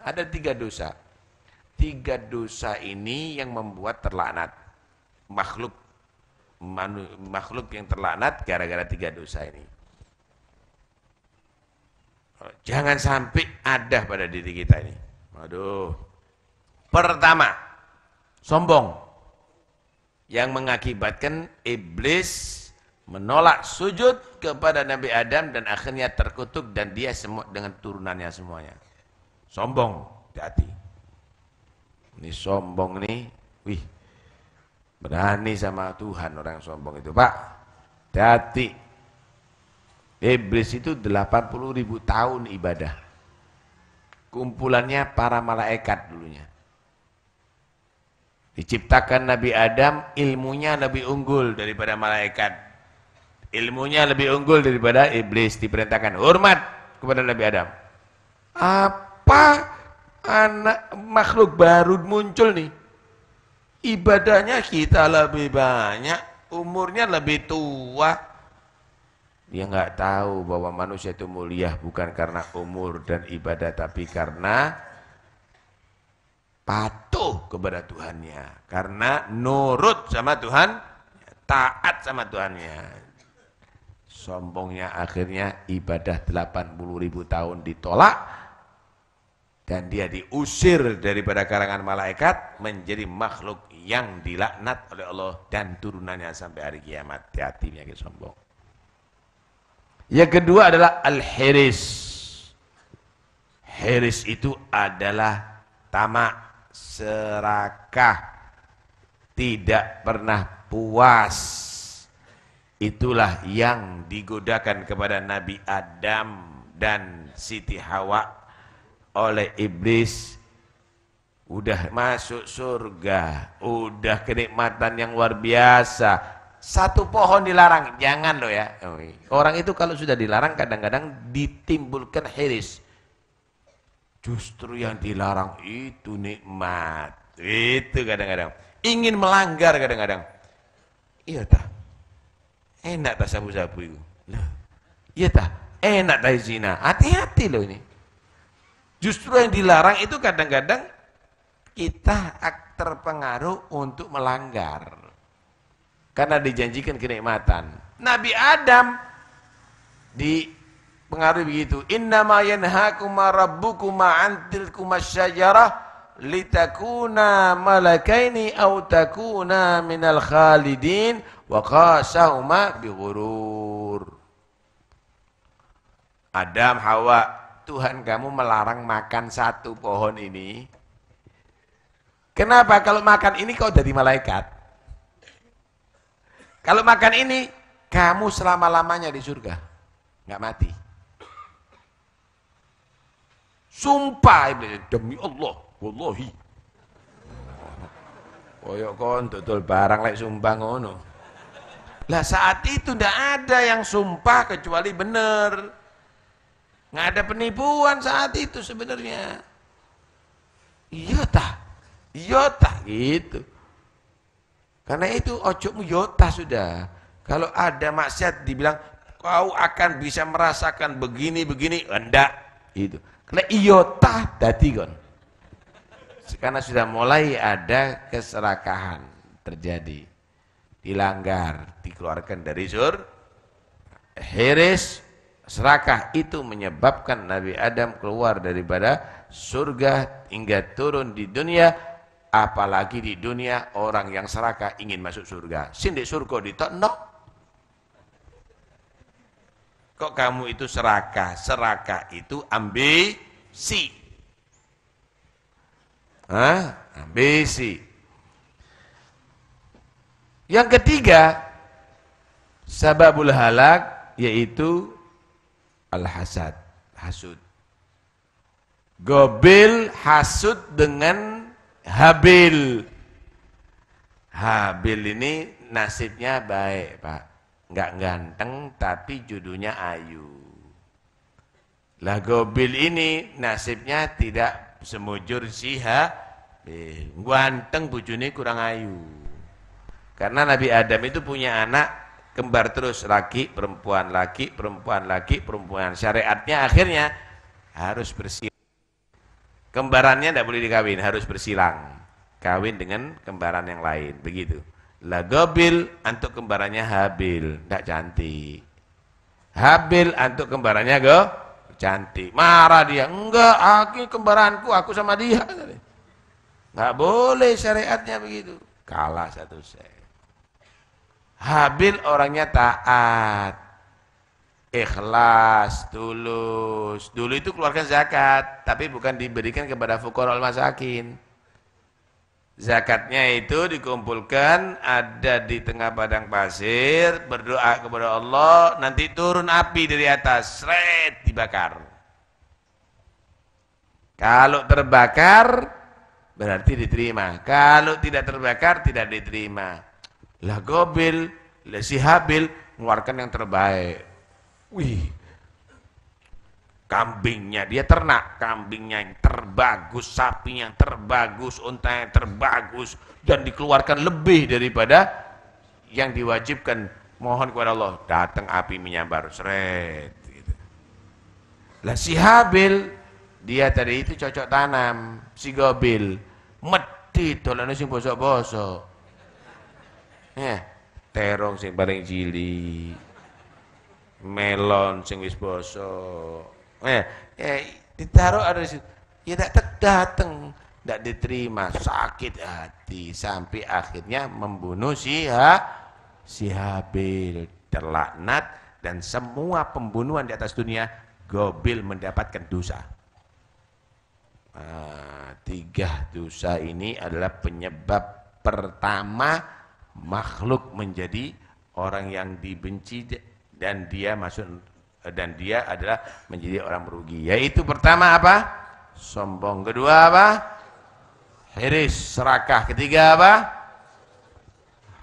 Ada tiga dosa. Tiga dosa ini yang membuat terlaknat makhluk manu, makhluk yang terlaknat gara-gara tiga dosa ini. Oh, jangan sampai ada pada diri kita ini. Waduh. Pertama, sombong yang mengakibatkan iblis menolak sujud kepada Nabi Adam dan akhirnya terkutuk dan dia semua dengan turunannya semuanya. Sombong hati. Ini sombong nih, wih. Berani sama Tuhan orang sombong itu, Pak. Hati. Iblis itu 80 ribu tahun ibadah. Kumpulannya para malaikat dulunya. Diciptakan Nabi Adam, ilmunya lebih unggul daripada malaikat ilmunya lebih unggul daripada iblis diperintahkan hormat kepada Nabi Adam apa anak makhluk baru muncul nih ibadahnya kita lebih banyak umurnya lebih tua dia nggak tahu bahwa manusia itu mulia bukan karena umur dan ibadah tapi karena patuh kepada Tuhannya karena nurut sama Tuhan taat sama Tuhannya Sombongnya akhirnya ibadah 80 ribu tahun ditolak, dan dia diusir daripada karangan malaikat menjadi makhluk yang dilaknat oleh Allah dan turunannya sampai hari kiamat. Hati-hati penyakit sombong. Yang kedua adalah al-hiris. Hiris itu adalah tamak serakah, tidak pernah puas Itulah yang digodakan kepada Nabi Adam dan Siti Hawa oleh iblis. Udah masuk surga, udah kenikmatan yang luar biasa. Satu pohon dilarang, jangan loh ya. Oh, iya. Orang itu kalau sudah dilarang kadang-kadang ditimbulkan hiris. Justru yang dilarang itu nikmat. Itu kadang-kadang. Ingin melanggar kadang-kadang. Iya tak? Enak tak sabu-sabu itu? Loh. Iya tak? Enak tak zina? Hati-hati loh ini. Justru yang dilarang itu kadang-kadang kita terpengaruh untuk melanggar. Karena dijanjikan kenikmatan. Nabi Adam di pengaruh begitu. Innama yanhakuma rabbukuma an syajarah litakuna malakaini au takuna minal khalidin wa khasahuma bighurur. Adam, Hawa, Tuhan kamu melarang makan satu pohon ini. Kenapa kalau makan ini kau jadi malaikat? Kalau makan ini, kamu selama-lamanya di surga. Enggak mati. Sumpah, demi Allah, wallahi. Koyok kon dodol barang lek sumpah ngono. Lah saat itu tidak ada yang sumpah kecuali benar. Nggak ada penipuan saat itu sebenarnya. Iya tak? Iya gitu. Karena itu ojokmu yota iya sudah. Kalau ada maksiat dibilang kau akan bisa merasakan begini-begini, enggak. Eh, itu. Karena iyota dadi kan. Karena sudah mulai ada keserakahan terjadi dilanggar, dikeluarkan dari sur, heres, serakah itu menyebabkan Nabi Adam keluar daripada surga hingga turun di dunia, apalagi di dunia orang yang serakah ingin masuk surga. Sindik surga ditokno. Kok kamu itu serakah? Serakah itu ambisi. Hah? Ambisi yang ketiga, sababul halak yaitu al-hasad, hasud. Gobil hasud dengan Habil. Habil ini nasibnya baik, Pak. Enggak ganteng tapi judulnya Ayu. Lah Gobil ini nasibnya tidak semujur siha. Ganteng bujune kurang Ayu. Karena Nabi Adam itu punya anak kembar terus laki perempuan laki perempuan laki perempuan syariatnya akhirnya harus bersilang kembarannya tidak boleh dikawin harus bersilang kawin dengan kembaran yang lain begitu lagobil antuk kembarannya habil tidak cantik habil antuk kembarannya go cantik marah dia enggak aku kembaranku aku sama dia nggak boleh syariatnya begitu kalah satu set Habil orangnya taat, ikhlas, tulus. Dulu itu keluarkan zakat, tapi bukan diberikan kepada al masakin. Zakatnya itu dikumpulkan, ada di tengah padang pasir, berdoa kepada Allah, nanti turun api dari atas, seret, dibakar. Kalau terbakar, berarti diterima. Kalau tidak terbakar, tidak diterima lah Gobil, lah si Habil mengeluarkan yang terbaik. Wih, kambingnya dia ternak, kambingnya yang terbagus, sapi yang terbagus, unta yang terbagus, dan dikeluarkan lebih daripada yang diwajibkan. Mohon kepada Allah, datang api menyambar, seret. Gitu. Lah si Habil, dia tadi itu cocok tanam, si Gobil, mati tolong sing bosok-bosok. Eh, terong sing paling jili Melon sing wis boso Eh, eh ditaruh ada di situ. Ya tak datang, tidak diterima, sakit hati sampai akhirnya membunuh si ha, si Habil terlaknat dan semua pembunuhan di atas dunia Gobil mendapatkan dosa. Nah, tiga dosa ini adalah penyebab pertama makhluk menjadi orang yang dibenci dan dia masuk dan dia adalah menjadi orang merugi yaitu pertama apa sombong kedua apa Heris, serakah ketiga apa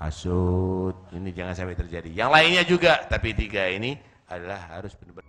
hasut ini jangan sampai terjadi yang lainnya juga tapi tiga ini adalah harus benar-benar